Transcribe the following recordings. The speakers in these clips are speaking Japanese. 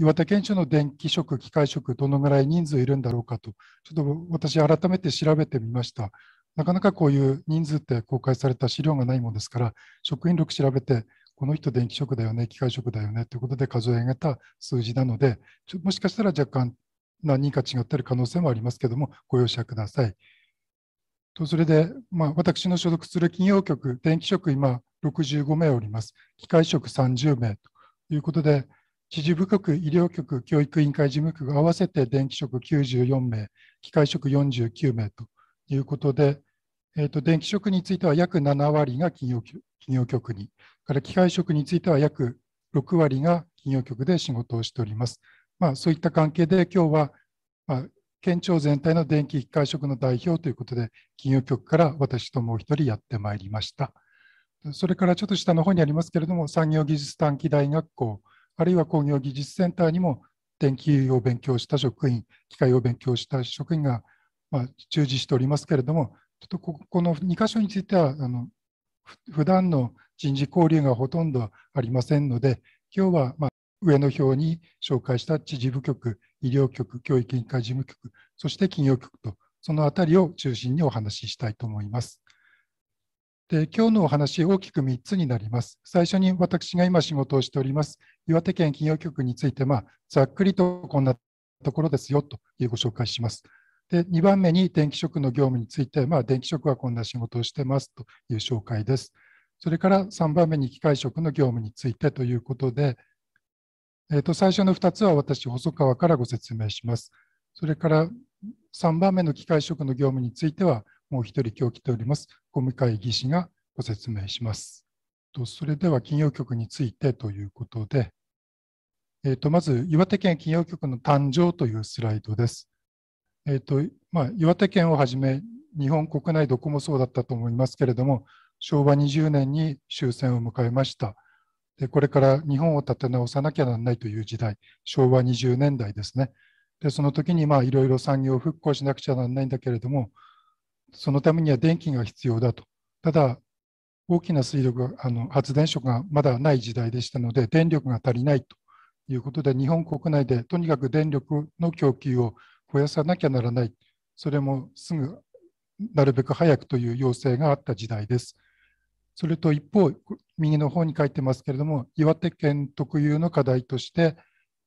岩手県庁の電気職、機械職、どのぐらい人数いるんだろうかと、ちょっと私、改めて調べてみました。なかなかこういう人数って公開された資料がないもんですから、職員力調べて、この人電気職だよね、機械職だよねということで数え上げた数字なので、ちょもしかしたら若干何人か違っている可能性もありますけども、ご容赦ください。とそれで、まあ、私の所属する企業局、電気職、今65名おります。機械職30名ということで、知事部局、医療局、教育委員会事務局合わせて電気職94名、機械職49名ということで、えーと電気職については約7割が企業企業局に、から機械職については約6割が企業局で仕事をしております。まあ、そういった関係で、今日は、まあ、県庁全体の電気機械職の代表ということで、企業局から私ともう一人やってまいりました。それからちょっと下の方にありますけれども、産業技術短期大学校あるいは工業技術センターにも電気を勉強した職員、機械を勉強した職員が、まあ、従事しておりますけれども、ちょっとここの2箇所については、あの普段の人事交流がほとんどありませんので、今日は、まあ、上の表に紹介した知事部局、医療局、教育委員会事務局、そして企業局と、そのあたりを中心にお話ししたいと思います。で今日のお話、大きく3つになります。最初に私が今仕事をしております、岩手県企業局について、まあ、ざっくりとこんなところですよというご紹介します。で2番目に電気職の業務について、まあ、電気職はこんな仕事をしてますという紹介です。それから3番目に機械職の業務についてということで、えー、と最初の2つは私、細川からご説明します。それから3番目の機械職の業務については、もう一人今日来ております、小向井義士がご説明します。それでは金融局についてということで、えー、とまず岩手県金融局の誕生というスライドです。えーとまあ、岩手県をはじめ、日本国内どこもそうだったと思いますけれども、昭和20年に終戦を迎えました。でこれから日本を立て直さなきゃならないという時代、昭和20年代ですね。でその時にいろいろ産業を復興しなくちゃならないんだけれども、そのためには電気が必要だと。ただ、大きな水力あの発電所がまだない時代でしたので、電力が足りないということで、日本国内でとにかく電力の供給を増やさなきゃならない、それもすぐなるべく早くという要請があった時代です。それと一方、右の方に書いてますけれども、岩手県特有の課題として、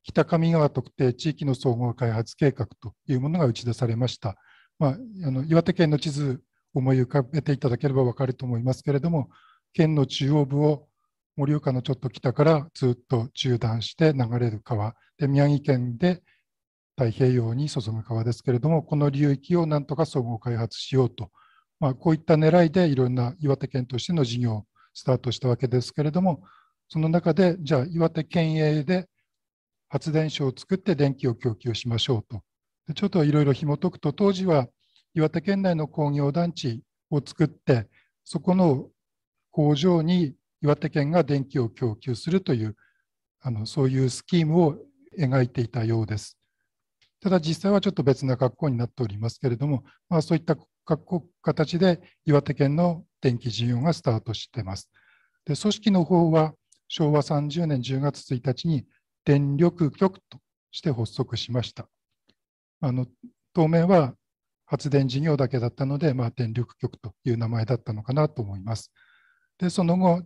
北上川特定地域の総合開発計画というものが打ち出されました。まあ、あの岩手県の地図思い浮かべていただければ分かると思いますけれども県の中央部を盛岡のちょっと北からずっと中断して流れる川で宮城県で太平洋に注ぐ川ですけれどもこの流域をなんとか総合開発しようと、まあ、こういった狙いでいろんな岩手県としての事業をスタートしたわけですけれどもその中でじゃあ岩手県営で発電所を作って電気を供給しましょうとちょっといろいろ紐解くと当時は岩手県内の工業団地を作ってそこの工場に岩手県が電気を供給するというあのそういうスキームを描いていたようです。ただ実際はちょっと別な格好になっておりますけれども、まあ、そういった格好形で岩手県の電気事業がスタートしています。で組織の方は昭和30年10月1日に電力局として発足しました。あの当面は発電事業だけだったので、まあ、電力局という名前だったのかなと思います。でその後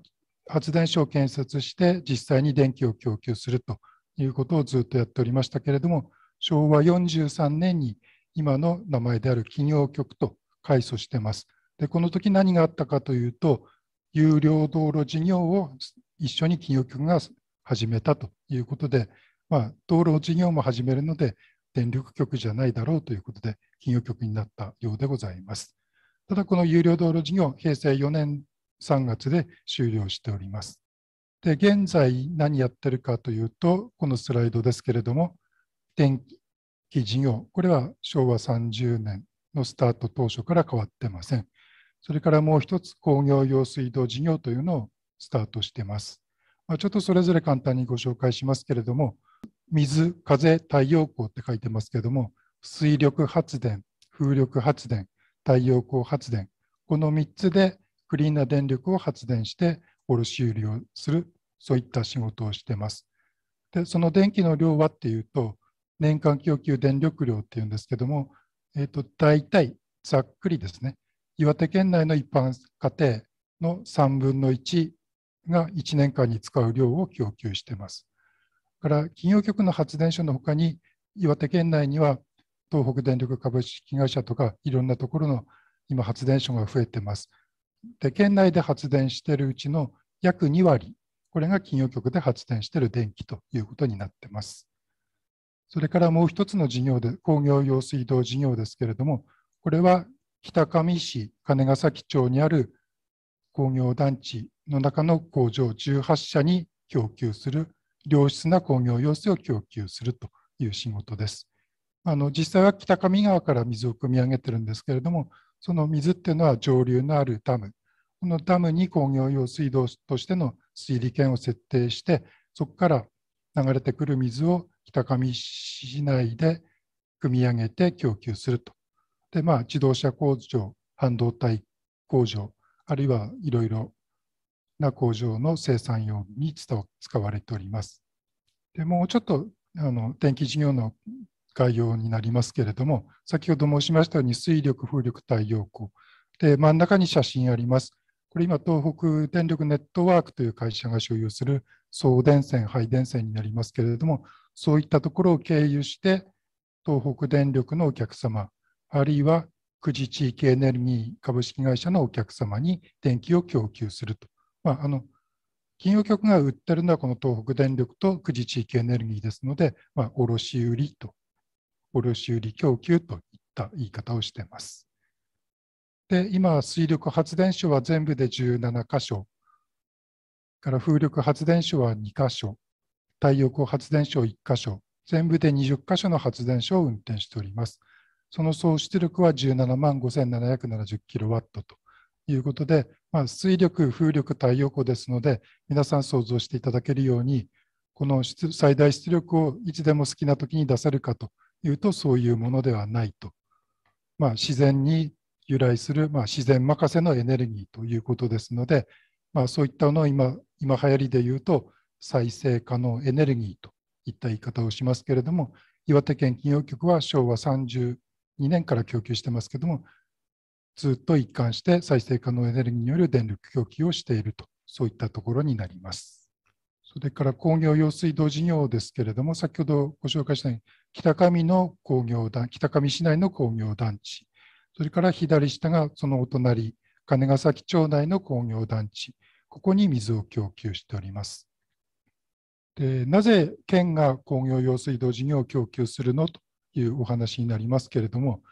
発電所を建設して実際に電気を供給するということをずっとやっておりましたけれども昭和43年に今の名前である企業局と改組してます。でこの時何があったかというと有料道路事業を一緒に企業局が始めたということで、まあ、道路事業も始めるので電力局じゃないだろうということで、金融局になったようでございます。ただ、この有料道路事業、平成4年3月で終了しております。で、現在何やってるかというと、このスライドですけれども、電気事業、これは昭和30年のスタート当初から変わってません。それからもう一つ工業用水道事業というのをスタートしてます。まあ、ちょっとそれぞれ簡単にご紹介しますけれども、水、風、太陽光って書いてますけども、水力発電、風力発電、太陽光発電、この3つでクリーンな電力を発電して卸売りをする、そういった仕事をしてます。で、その電気の量はっていうと、年間供給電力量っていうんですけども、えーと、大体ざっくりですね、岩手県内の一般家庭の3分の1が1年間に使う量を供給してます。から企業局の発電所のほかに岩手県内には東北電力株式会社とかいろんなところの今発電所が増えてます。で県内で発電しているうちの約2割これが企業局で発電している電気ということになってます。それからもう一つの事業で工業用水道事業ですけれどもこれは北上市金ヶ崎町にある工業団地の中の工場18社に供給する良質な工業用水を供給するという仕事です。あの実際は北上川から水を汲み上げてるんですけれども、その水っていうのは上流のあるダム、このダムに工業用水道としての水利権を設定して、そこから流れてくる水を北上市内で汲み上げて供給すると。で、まあ、自動車工場、半導体工場、あるいはいろいろな工場の生産用に使われております。でもうちょっとあの電気事業の概要になりますけれども、先ほど申しましたように水力、風力、太陽光。で、真ん中に写真あります。これ今、東北電力ネットワークという会社が所有する送電線、配電線になりますけれども、そういったところを経由して、東北電力のお客様、あるいは久慈地域エネルギー株式会社のお客様に電気を供給するとまあ、あの金融局が売ってるのはこの東北電力と久慈地域エネルギーですので、まあ、卸売と、卸売供給といった言い方をしています。で、今、水力発電所は全部で17箇所、から風力発電所は2箇所、太陽光発電所1箇所、全部で20箇所の発電所を運転しております。その総出力は17万5770キロワットということで、まあ、水力、風力、太陽光ですので、皆さん想像していただけるように、この最大出力をいつでも好きな時に出せるかというと、そういうものではないと。まあ、自然に由来する、まあ、自然任せのエネルギーということですので、まあ、そういったのを今今流行りで言うと再生可能エネルギーといった言い方をしますけれども岩手県企業局は昭和32年から供給してますけども通と一貫して再生可能エネルギーによる電力供給をしていると、そういったところになります。それから工業用水道事業ですけれども、先ほどご紹介したように、北上の工業団、北上市内の工業団地、それから左下がそのお隣、金ヶ崎町内の工業団地、ここに水を供給しております。でなぜ県が工業用水道事業を供給するのというお話になりますけれども、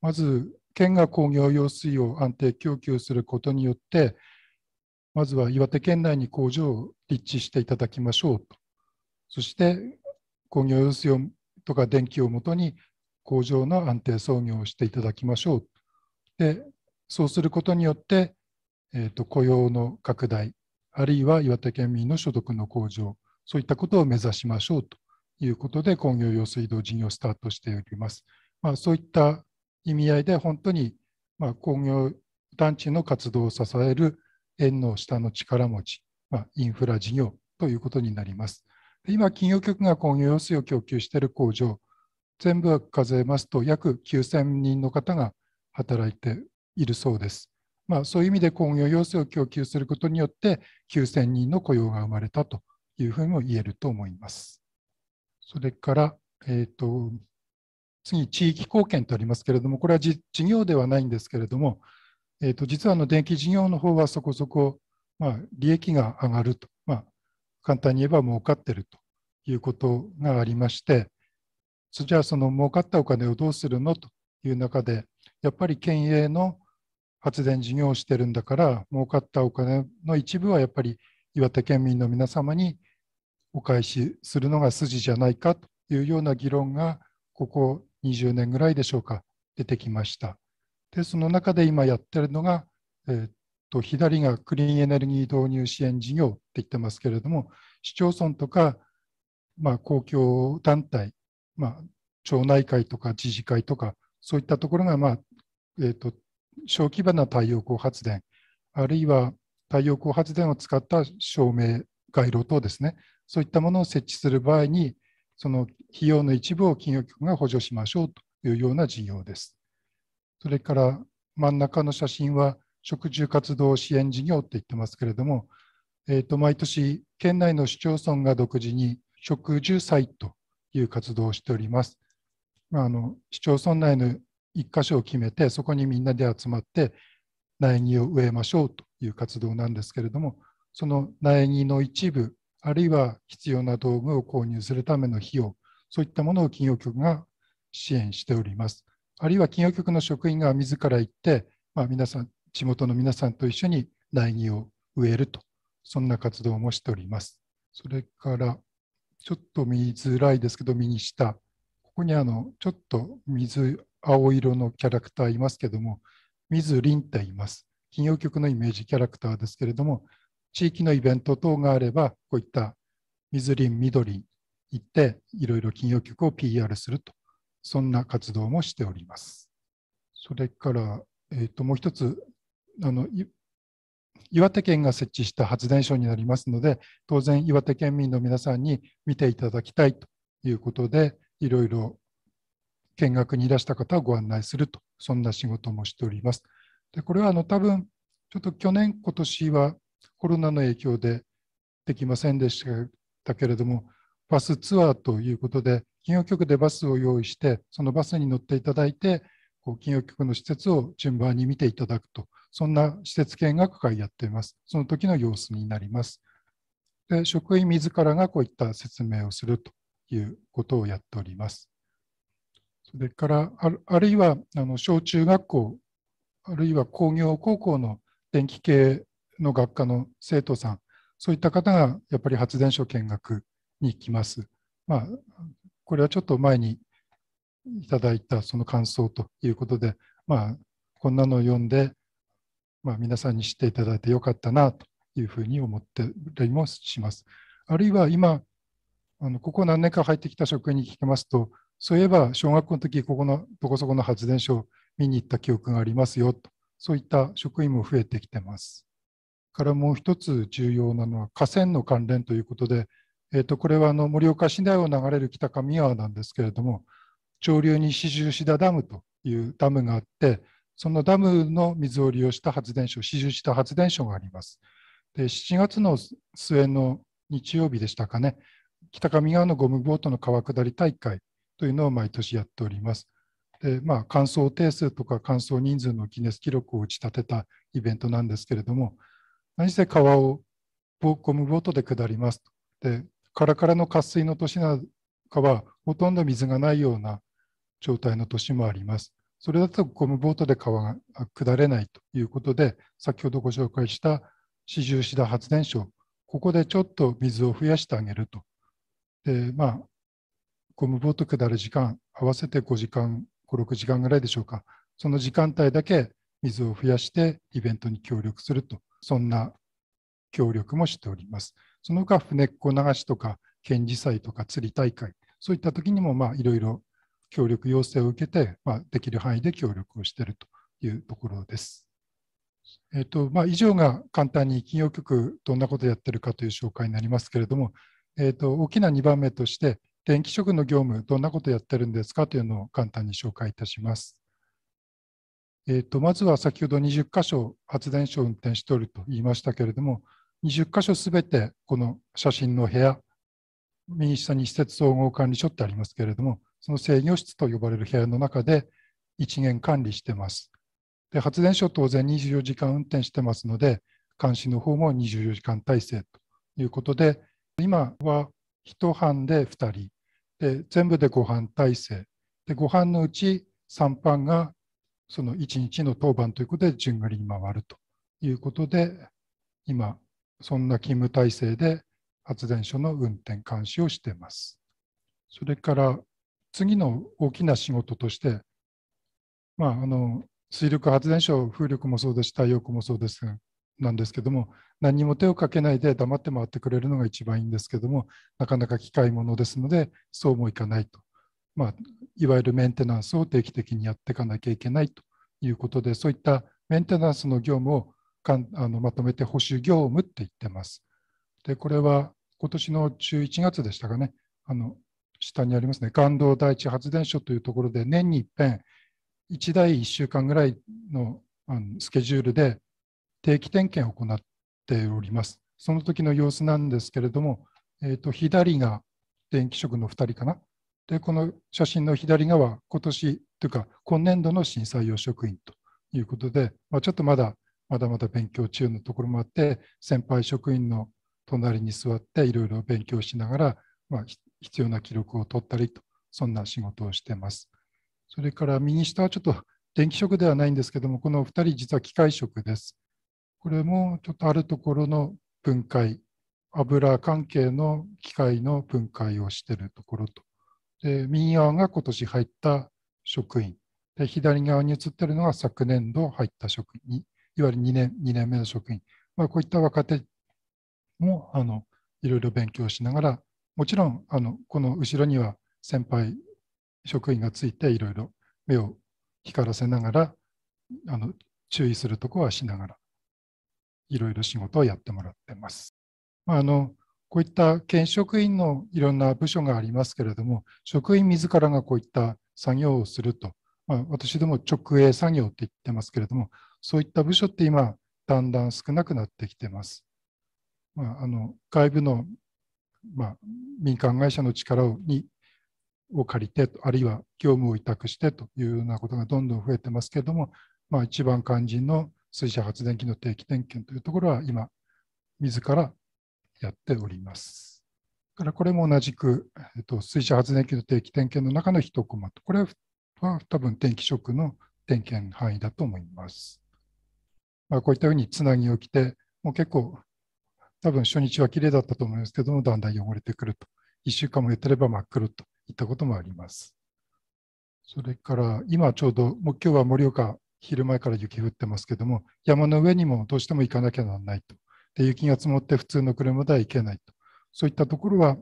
まず県が工業用水を安定供給することによってまずは岩手県内に工場を立地していただきましょうとそして工業用水をとか電気をもとに工場の安定操業をしていただきましょうでそうすることによって、えーと雇用の拡大あるいは岩手県民の所得の向上そういったことを目指しましょうということで工業用水道事業をスタートしております、まあ、そういった意味合いで本当に、まあ、工業団地の活動を支える円の下の力持ち、まあ、インフラ事業ということになります。今、金融局が工業用水を供給している工場、全部数えますと約9000人の方が働いているそうです。まあ、そういう意味で工業用水を供給することによって9000人の雇用が生まれたというふうにも言えると思います。それから、えーと次、地域貢献とありますけれども、これは事業ではないんですけれども、えー、と実はあの電気事業の方はそこそこ、まあ、利益が上がると、まあ、簡単に言えば儲かっているということがありまして、じゃあその儲かったお金をどうするのという中で、やっぱり県営の発電事業をしてるんだから、儲かったお金の一部はやっぱり岩手県民の皆様にお返しするのが筋じゃないかというような議論が、ここ20年ぐらいでしょうか出てきましたでその中で今やってるのが、えー、と左がクリーンエネルギー導入支援事業って言ってますけれども市町村とか、まあ、公共団体、まあ、町内会とか自治会とかそういったところが、まあえーと、と小規模な太陽光発電あるいは太陽光発電を使った照明街路灯ですねそういったものを設置する場合にその費用の一部を金融局が補助しましょうというような事業です。それから真ん中の写真は食住活動支援事業って言ってますけれども、えー、と毎年県内の市町村が独自に食住祭という活動をしております。まあ、あの市町村内の1箇所を決めてそこにみんなで集まって苗木を植えましょうという活動なんですけれどもその苗木の一部あるいは必要な道具を購入するための費用、そういったものを企業局が支援しております。あるいは企業局の職員が自ら行って、まあ、皆さん、地元の皆さんと一緒に苗木を植えると、そんな活動もしております。それから、ちょっと見づらいですけど、右下、ここにあのちょっと水、青色のキャラクターいますけども、水凛って言います。企業局のイメージキャラクターですけれども、地域のイベント等があれば、こういった水林、緑行って、いろいろ金曜局を PR すると、そんな活動もしております。それから、えー、ともう一つあの、岩手県が設置した発電所になりますので、当然、岩手県民の皆さんに見ていただきたいということで、いろいろ見学にいらした方をご案内すると、そんな仕事もしております。でこれはあの多分ちょっと去年、今年はコロナの影響でできませんでしたけれども、バスツアーということで、金融局でバスを用意して、そのバスに乗っていただいて、こう金融局の施設を順番に見ていただくと、そんな施設見学会やっています。その時の様子になります。で職員自らがこういった説明をするということをやっております。それからあるいはあの小中学校あるいは工業高校の電気系の学科の生徒さん、そういった方がやっぱり発電所見学に来ます。まあ、これはちょっと前にいただいたその感想ということで、まあ、こんなのを読んで、まあ、皆さんに知っていただいてよかったなというふうに思ってたりもします。あるいは今、あのここ何年か入ってきた職員に聞きますと、そういえば小学校の時ここのどこそこの発電所を見に行った記憶がありますよと、そういった職員も増えてきてます。からもう一つ重要なのは河川の関連ということで、えー、とこれはあの盛岡市内を流れる北上川なんですけれども上流に四十四田ダムというダムがあってそのダムの水を利用した発電所四十四田発電所があります。で7月の末の日曜日でしたかね北上川のゴムボートの川下り大会というのを毎年やっております。でまあ、乾燥定数とか乾燥人数のギネス記録を打ち立てたイベントなんですけれども、何せ川をゴムボートで下りますでカラカラの渇水の年なんかはほとんど水がないような状態の年もありますそれだとゴムボートで川が下れないということで先ほどご紹介した四十四田発電所ここでちょっと水を増やしてあげるとでまあゴムボート下る時間合わせて5時間56時間ぐらいでしょうかその時間帯だけ水を増やしてイベントに協力するとそんな協力もしております。その他、船っこ流しとか、県事祭とか釣り大会、そういった時にもいろいろ協力要請を受けて、まあ、できる範囲で協力をしているというところです。えーとまあ、以上が簡単に企業局どんなことをやってるかという紹介になりますけれども、えーと、と大きな2番目として電気職の業務どんなことをやってるんですかというのを簡単に紹介いたします。えーと、まずは先ほど20箇所発電所を運転しておると言いましたけれども、20箇所すべてこの写真の部屋、右下に施設総合管理所ってありますけれども、その制御室と呼ばれる部屋の中で一元管理してます。で発電所当然24時間運転してますので、監視の方も24時間体制ということで、今は1班で2人、で全部で5班体制、で5班のうち3班がその1日の当番ということで順繰りに回るということで、今、そんな勤務体制で発電所の運転監視をしています。それから次の大きな仕事として、まあ、あの水力発電所、風力もそうですし、太陽光もそうですなんですけども、何も手をかけないで黙って回ってくれるのが一番いいんですけども、なかなか機械ものですので、そうもいかないとまあ、いわゆるメンテナンスを定期的にやっていかなきゃいけないということで、そういったメンテナンスの業務をかんあのまとめて保守業務って言ってます。で、これは今年の11月でしたかね、あの下にありますね、岩道第一発電所というところで、年に一遍1台1週間ぐらいのあのスケジュールで定期点検を行っております。その時の様子なんですけれども、えーと左が電気職の2人かな、で、この写真の左側、今年というか、今年度の震災用職員ということで、まあ、ちょっとまだまだまだ勉強中のところもあって、先輩職員の隣に座っていろいろ勉強しながら、まあ、必要な記録を取ったりと、そんな仕事をしています。それから右下はちょっと電気職ではないんですけども、この2人実は機械職です。これもちょっとあるところの分解、油関係の機械の分解をしているところとで右側が今年入った職員で左側に映ってるのが昨年度入った職員いわゆる2年 ,2 年目の職員、まあ、こういった若手もあのいろいろ勉強しながらもちろんあのこの後ろには先輩職員がついていろいろ目を光らせながらあの注意するとこはしながらいろいろ仕事をやってもらってます。まあ、あのこういった県職員のいろんな部署がありますけれども、職員自らがこういった作業をすると、まあ、私ども直営作業って言ってますけれども、そういった部署って今、だんだん少なくなってきてます。まあ、あの外部の、まあ、民間会社の力をにを借りて、あるいは業務を委託してというようなことがどんどん増えてますけれども、まあ、一番肝心の水車発電機の定期点検というところは今、自らやっております。からこれも同じく、えっと、水車発電機の定期点検の中の1コマと、これは多分天気色の点検範囲だと思います。まあ、こういったようにつなぎを着て、もう結構、多分初日は綺麗だったと思いますけども、だんだん汚れてくると。1週間もやってれば真っ黒といったこともあります。それから、今ちょうど、もう今日は盛岡、昼前から雪降ってますけども、山の上にもどうしても行かなきゃならないとで雪が積もって普通の車では行けないと。そういったところは、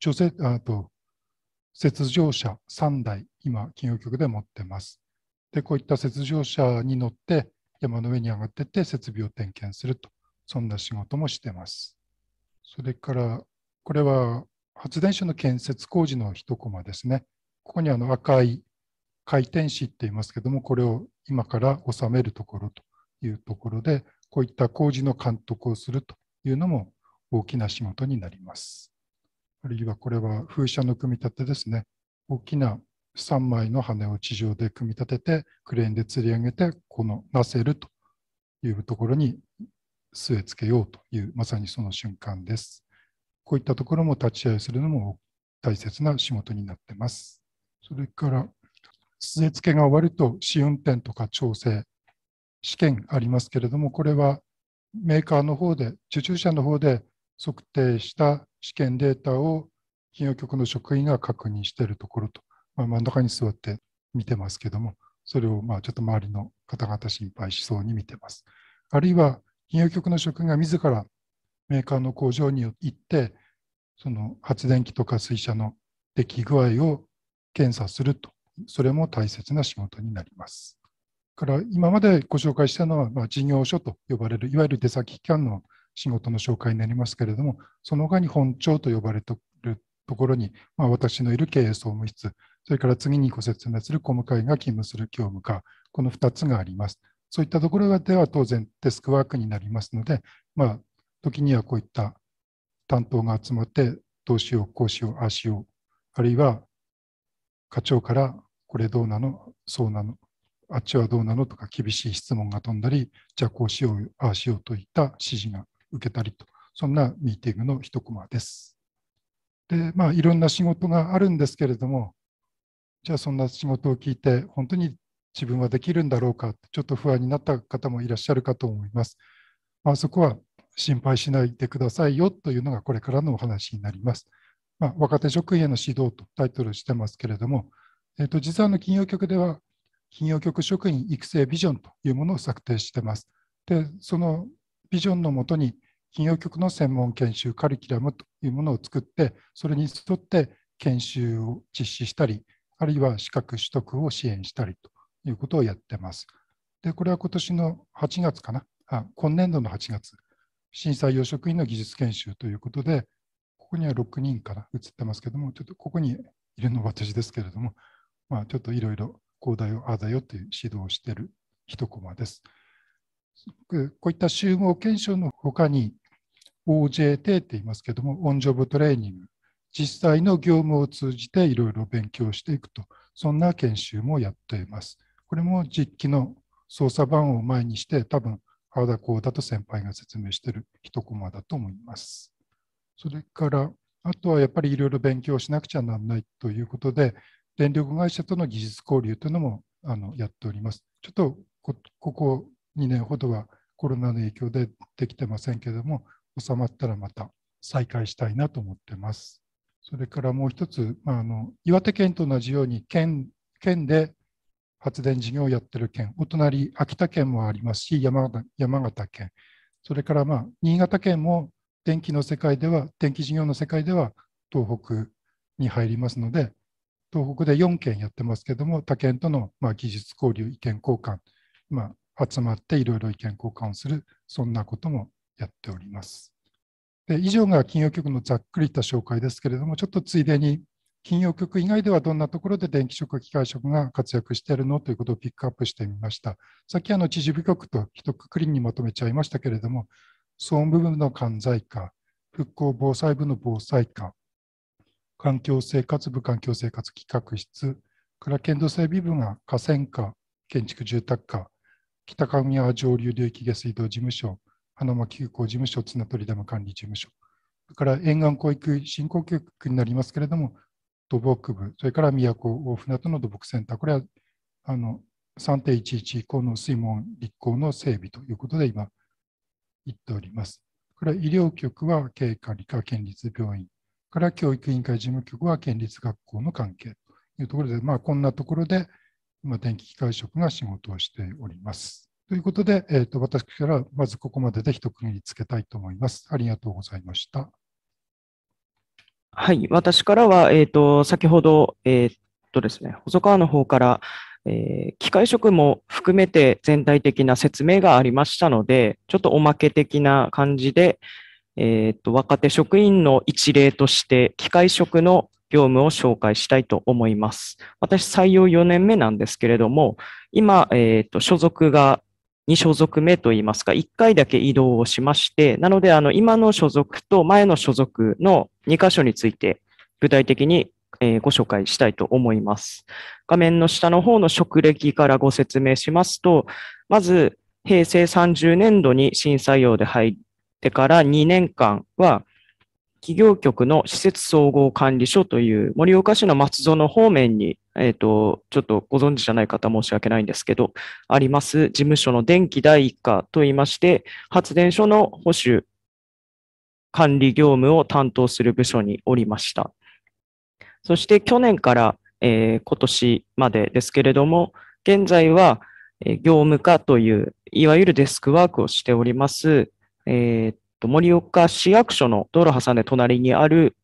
除雪、あと、雪上車3台、今、金融局で持ってます。で、こういった雪上車に乗って、山の上に上がってって設備を点検すると、そんな仕事もしてます。それから、これは発電所の建設工事の一コマですね。ここにあの赤い回転子って言いますけども、これを今から収めるところというところで、こういった工事の監督をするというのも大きな仕事になります。あるいはこれは風車の組み立てですね。大きな3枚の羽を地上で組み立てて、クレーンで吊り上げて、このなせるというところに据え付けようという、まさにその瞬間です。こういったところも立ち会いするのも大切な仕事になってます。それから、据え付けが終わると試運転とか調整試験ありますけれども、これはメーカーの方で、受注者の方で測定した試験データを企業局の職員が確認しているところと、まあ、真ん中に座って見てますけども、それをまあちょっと周りの方々心配しそうに見てます。あるいは、企業局の職員が自らメーカーの工場に行って、その発電機とか水車の出来具合を検査すると、それも大切な仕事になります。から今までご紹介したのは、まあ、事業所と呼ばれる、いわゆる出先機関の仕事の紹介になりますけれども、その他に本庁と呼ばれているところに、まあ、私のいる経営総務室、それから次にご説明する小務会が勤務する業務課、この2つがあります。そういったところでは当然デスクワークになりますので、まあ、時にはこういった担当が集まって、どうしよう、こうしよう、ああしよう、あるいは課長からこれどうなの、そうなの、あっちはどうなのとか厳しい質問が飛んだり、じゃあこうしよう、ああしようといった指示が受けたりと、そんなミーティングの一コマです。で、まあ、いろんな仕事があるんですけれども、じゃあそんな仕事を聞いて、本当に自分はできるんだろうかちょっと不安になった方もいらっしゃるかと思います。まあ、そこは心配しないでくださいよというのがこれからのお話になります。まあ、若手職員への指導とタイトルしてますけれども、えっと実はの金融局では企業局職員育成ビジョンというものを策定しています。で、そのビジョンのもとに、企業局の専門研修カリキュラムというものを作って、それに沿って研修を実施したり、あるいは資格取得を支援したりということをやってます。で、これは今年の8月かな、あ今年度の8月、審査養職員の技術研修ということで、ここには6人から映ってますけども、ちょっとここにいるのは私ですけれども、まあ、ちょっといろいろこうだよ、ああだよっていう指導をしている一コマです。こういった集合検証の他に OJT って言いますけども、オンジョブトレーニング、実際の業務を通じていろいろ勉強していくと、そんな研修もやっています。これも実機の操作版を前にして、多分、ああだこうだと先輩が説明している一コマだと思います。それから、あとはやっぱりいろいろ勉強しなくちゃならないということで、電力会社との技術交流というのもあのやっております。ちょっとここ2年ほどはコロナの影響でできてませんけれども、収まったらまた再開したいなと思ってます。それからもう一つ、まあ、あの岩手県と同じように県県で発電事業をやってる県、お隣、秋田県もありますし、山形県、それからまあ新潟県も電気の世界では、電気事業の世界では東北に入りますので、東北で4件やってますけども、他県とのまあ技術交流、意見交換、まあ、集まっていろいろ意見交換をする、そんなこともやっております。で以上が金曜局のざっくりいした紹介ですけれども、ちょっとついでに、金曜局以外ではどんなところで電気食、機械食が活躍しているのということをピックアップしてみました。さっきあの、知事部局と一括りにまとめちゃいましたけれども、総務部の管財課、復興防災部の防災課、環境生活部環境生活企画室から県土整備部が河川課建築住宅課北上川上流流域下水道事務所花巻空港事務所綱取ダム管理事務所それから沿岸広域振興局になりますけれども土木部それから宮古大船渡の土木センターこれはあの3.11以降の水門立校の整備ということで今言っております。これは医療局は経営管理課県立病院から教育委員会事務局は県立学校の関係というところで、まあ、こんなところで今、電気機械職が仕事をしております。ということで、えー、と私からまずここまでで一区切りつけたいと思います。ありがとうございました。はい、私からは、えーと、先ほど、えーとですね、細川の方から、えー、機械職も含めて全体的な説明がありましたので、ちょっとおまけ的な感じで、えっ、と、若手職員の一例として、機械職の業務を紹介したいと思います。私、採用4年目なんですけれども、今、えっ、ー、と、所属が2所属目といいますか、1回だけ移動をしまして、なので、あの、今の所属と前の所属の2箇所について、具体的にえご紹介したいと思います。画面の下の方の職歴からご説明しますと、まず、平成30年度に新採用で入ってから2年間は、企業局の施設総合管理所という盛岡市の松園方面に、えっ、ー、と、ちょっとご存知じゃない方申し訳ないんですけど、あります事務所の電気第一課といいまして、発電所の保守管理業務を担当する部署におりました。そして去年から、えー、今年までですけれども、現在は、え業務課という、いわゆるデスクワークをしております、えー、っと、盛岡市役所の道路挟んで隣にある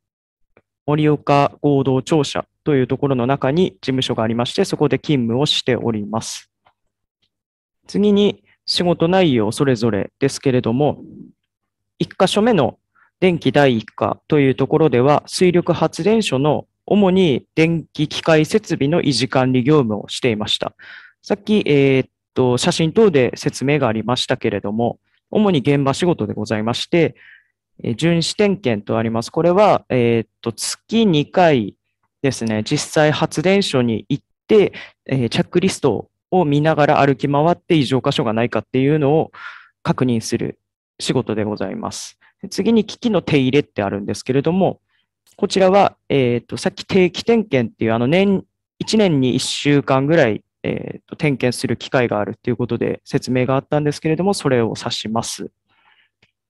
盛岡合同庁舎というところの中に事務所がありまして、そこで勤務をしております。次に仕事内容それぞれですけれども、1箇所目の電気第1課というところでは、水力発電所の主に電気機械設備の維持管理業務をしていました。さっき、えー、っと、写真等で説明がありましたけれども、主に現場仕事でございまして、巡視点検とあります。これは、えっ、と、月2回ですね、実際発電所に行って、えー、チャックリストを見ながら歩き回って異常箇所がないかっていうのを確認する仕事でございます。次に機器の手入れってあるんですけれども、こちらは、えっ、と、さっき定期点検っていう、あの年、1年に1週間ぐらいえーと、点検する機会があるということで説明があったんですけれども、それを指します。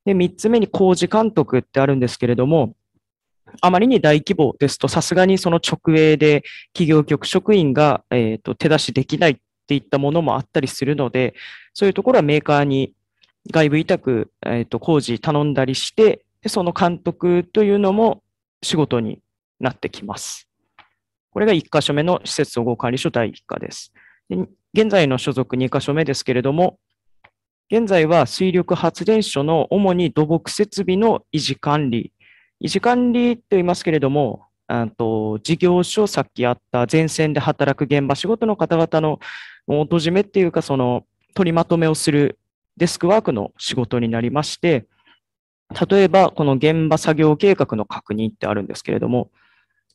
で、3つ目に工事監督ってあるんですけれども、あまりに大規模ですと、さすがにその直営で企業局職員が、えーと、手出しできないっていったものもあったりするので、そういうところはメーカーに外部委託、えーと、と工事頼んだりして、でその監督というのも仕事になってきます。これが1箇所目の施設総合管理所第1課です。で現在の所属2箇所目ですけれども、現在は水力発電所の主に土木設備の維持管理。維持管理と言いますけれども、と事業所、さっきあった前線で働く現場仕事の方々の元締めっていうか、その取りまとめをするデスクワークの仕事になりまして、例えばこの現場作業計画の確認ってあるんですけれども、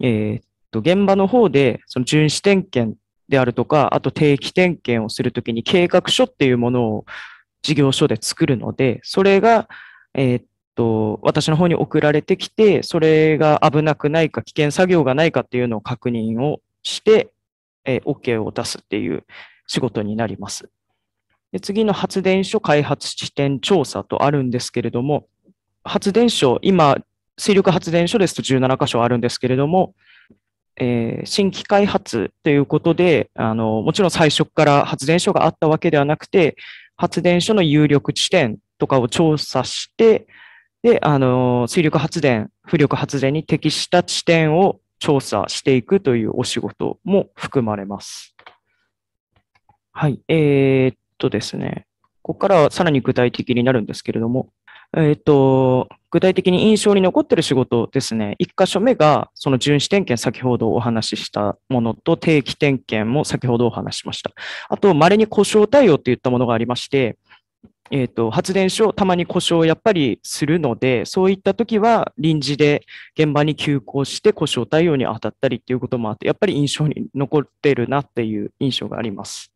えー、と、現場の方で、その巡視点検であるとか、あと定期点検をするときに計画書っていうものを事業所で作るので、それが、えっと、私の方に送られてきて、それが危なくないか、危険作業がないかっていうのを確認をして、えー、OK を出すっていう仕事になります。で次の発電所開発地点調査とあるんですけれども、発電所、今、水力発電所ですと17箇所あるんですけれども、えー、新規開発ということで、あの、もちろん最初から発電所があったわけではなくて、発電所の有力地点とかを調査して、で、あの、水力発電、風力発電に適した地点を調査していくというお仕事も含まれます。はい。えー、っとですね。ここからはさらに具体的になるんですけれども、えっと、具体的に印象に残ってる仕事ですね。1箇所目が、その巡視点検、先ほどお話ししたものと、定期点検も先ほどお話ししました。あと、稀に故障対応っていったものがありまして、えっ、ー、と、発電所、たまに故障やっぱりするので、そういった時は臨時で現場に急行して故障対応に当たったりっていうこともあって、やっぱり印象に残ってるなっていう印象があります。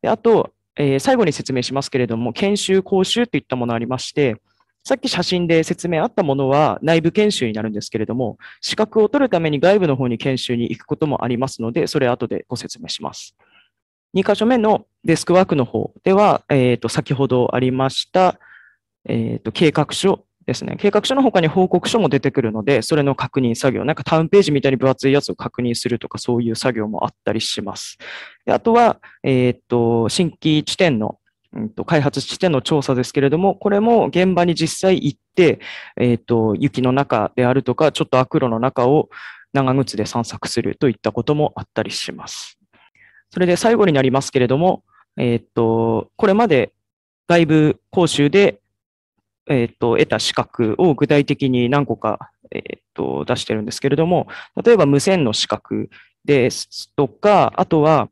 であと、えー、最後に説明しますけれども、研修、講習といったものありまして、さっき写真で説明あったものは内部研修になるんですけれども、資格を取るために外部の方に研修に行くこともありますので、それ後でご説明します。2箇所目のデスクワークの方では、えっ、ー、と、先ほどありました、えっ、ー、と、計画書ですね。計画書の他に報告書も出てくるので、それの確認作業、なんかタウンページみたいに分厚いやつを確認するとか、そういう作業もあったりします。であとは、えっ、ー、と、新規地点のうん、と開発しての調査ですけれども、これも現場に実際行って、えっ、ー、と、雪の中であるとか、ちょっと悪路の中を長靴で散策するといったこともあったりします。それで最後になりますけれども、えっ、ー、と、これまで外部講習で、えっ、ー、と、得た資格を具体的に何個か、えっ、と、出してるんですけれども、例えば無線の資格ですとか、あとは、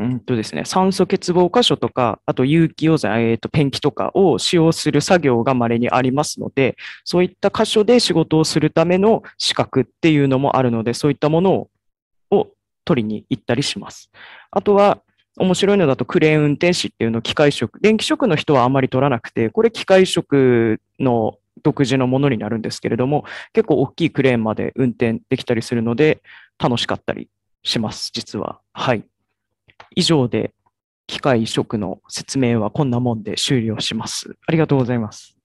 うんとですね、酸素欠乏箇所とか、あと有機溶剤、えー、とペンキとかを使用する作業が稀にありますので、そういった箇所で仕事をするための資格っていうのもあるので、そういったものを取りに行ったりします。あとは、面白いのだとクレーン運転士っていうの機械職、電気職の人はあまり取らなくて、これ機械職の独自のものになるんですけれども、結構大きいクレーンまで運転できたりするので、楽しかったりします、実は。はい。以上で機械移植の説明はこんなもんで終了します。ありがとうございます。